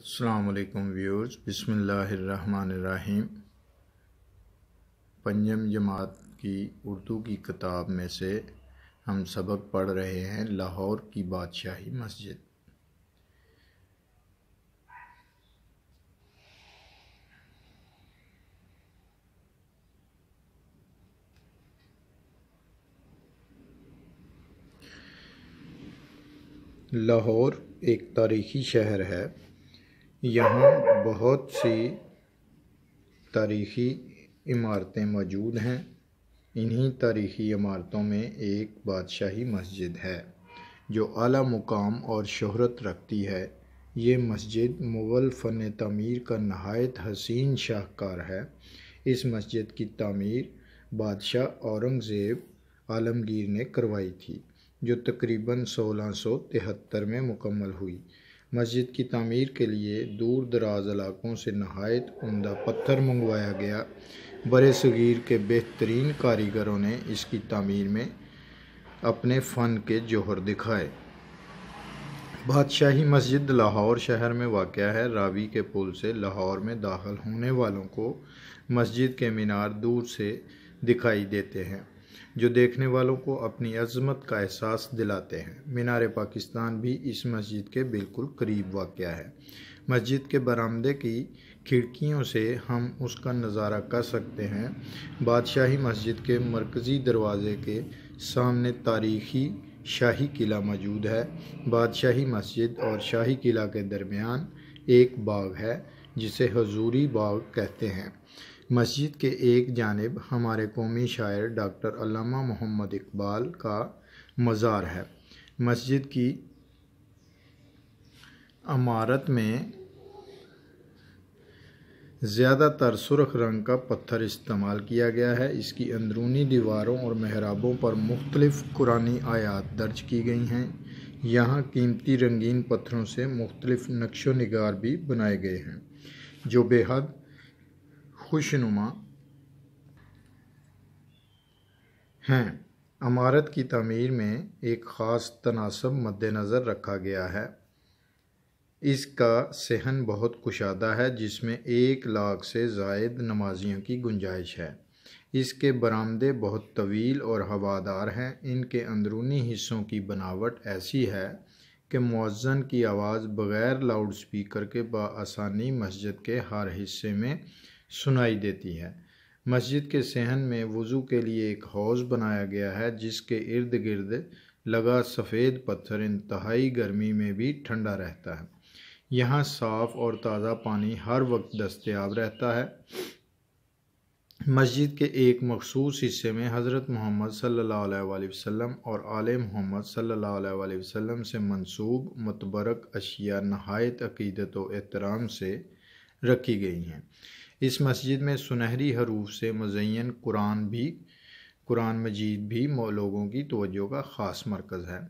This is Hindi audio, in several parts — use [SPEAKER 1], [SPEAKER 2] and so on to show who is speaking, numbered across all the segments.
[SPEAKER 1] अल्लाम व्यूर्स बसमीम पंजम जमात की उर्दू की किताब में से हम सबक पढ़ रहे हैं लाहौर की बादशाही मस्जिद लाहौर एक तारीखी शहर है यहाँ बहुत सी तारीख़ी इमारतें मौजूद हैं इन्हीं तारीख़ी इमारतों में एक बादशाही मस्जिद है जो आला मुकाम और शहरत रखती है ये मस्जिद मुग़ल फ़न तमीर का नहायत हसीन शाहकार है इस मस्जिद की तमीर बादशाह औरंगज़ेब आलमगीर ने करवाई थी जो तकरीबन 1673 में मुकम्मल हुई मस्जिद की तमीर के लिए दूर दराज इलाकों से नहायत उमदा पत्थर मंगवाया गया बर सग़ीर के बेहतरीन कारीगरों ने इसकी तमीर में अपने फ़न के जौहर दिखाए बादशाही मस्जिद लाहौर शहर में वाक़ है रावी के पुल से लाहौर में दाखिल होने वालों को मस्जिद के मीनार दूर से दिखाई देते हैं जो देखने वालों को अपनी अजमत का एहसास दिलाते हैं मीनार पाकिस्तान भी इस मस्जिद के बिल्कुल करीब वाक़ है मस्जिद के बरामदे की खिड़कियों से हम उसका नज़ारा कर सकते हैं बादशाही मस्जिद के मरकज़ी दरवाज़े के सामने तारीखी शाही किला मौजूद है बादशाही मस्जिद और शाही किला के दरमियान एक बाग है जिसे हजूरी बाग कहते हैं मस्जिद के एक जानब हमारे कौमी शायर डॉक्टर अलामा मोहम्मद इकबाल का मज़ार है मस्जिद की अमारत में ज़्यादातर सुरख रंग का पत्थर इस्तेमाल किया गया है इसकी अंदरूनी दीवारों और महराबों पर मुख्तलिफ़ कुरानी आयात दर्ज की गई हैं यहाँ कीमती रंगीन पत्थरों से मुख्तलिफ़ नक्शो नगार भी बनाए गए हैं जो बेहद खुशनुमा हैं अमारत की तमीर में एक ख़ास तनासब मद्देनज़र रखा गया है इसका सहन बहुत कुशादा है जिसमें एक लाख से जायद नमाजियों की गुंजाइश है इसके बरामदे बहुत तवील और हवादार हैं इनके अंदरूनी हिस्सों की बनावट ऐसी है कि मौज़न की आवाज़ बग़ैर लाउड स्पीकर के बासानी मस्जिद के हर हिस्से में सुनाई देती है मस्जिद के सहन में वज़ू के लिए एक हौज़ बनाया गया है जिसके इर्द गिर्द लगा सफ़ेद पत्थर इंतहाई गर्मी में भी ठंडा रहता है यहाँ साफ़ और ताज़ा पानी हर वक्त दस्तियाब रहता है मस्जिद के एक मखसूस हिस्से में हज़रत मोहम्मद सल्ला वसम और आल मोहम्मद सल्ला वसम से मंसूब मतबरक अशिया नहायत अकीदत व अहतराम से रखी गई हैं इस मस्जिद में सुनहरी हरूफ से मुजैन कुरान भी कुरान मजीद भी लोगों की तोज़ो का ख़ास मरकज़ है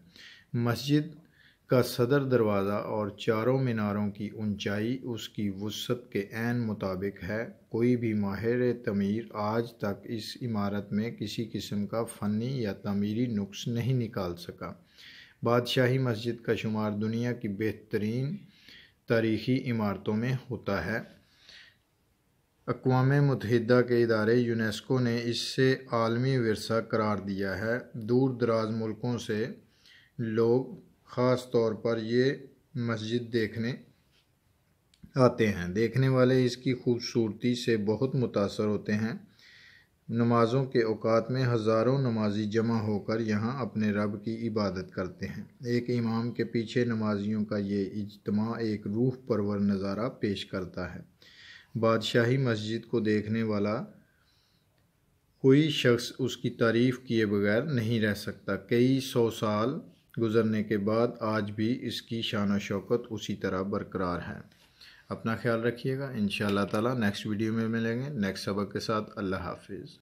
[SPEAKER 1] मस्जिद का सदर दरवाज़ा और चारों मीनारों की ऊंचाई उसकी वसत के एन मुताबिक है कोई भी माहिर तमीर आज तक इस इमारत में किसी किस्म का फ़नी या तमीरी नुस्ख नहीं निकाल सका बादशाही मस्जिद का शुमार दुनिया की बेहतरीन तारीखी इमारतों में होता है अकवाम मतहदा के इदारे यूनेस्को ने इसे आलमी वरसा करार दिया है दूर दराज मुल्कों से लोग ख़ास तौर पर ये मस्जिद देखने आते हैं देखने वाले इसकी खूबसूरती से बहुत मुतासर होते हैं नमाज़ों के अवात में हज़ारों नमाजी जमा होकर यहाँ अपने रब की इबादत करते हैं एक इमाम के पीछे नमाजियों का ये इजतम एक रूह परवर नज़ारा पेश करता है बादशाही मस्जिद को देखने वाला कोई शख्स उसकी तारीफ़ किए बगैर नहीं रह सकता कई सौ साल गुज़रने के बाद आज भी इसकी शान शौकत उसी तरह बरकरार है अपना ख्याल रखिएगा इन ताला नेक्स्ट वीडियो में मिलेंगे नेक्स्ट सबक के साथ अल्लाह हाफिज़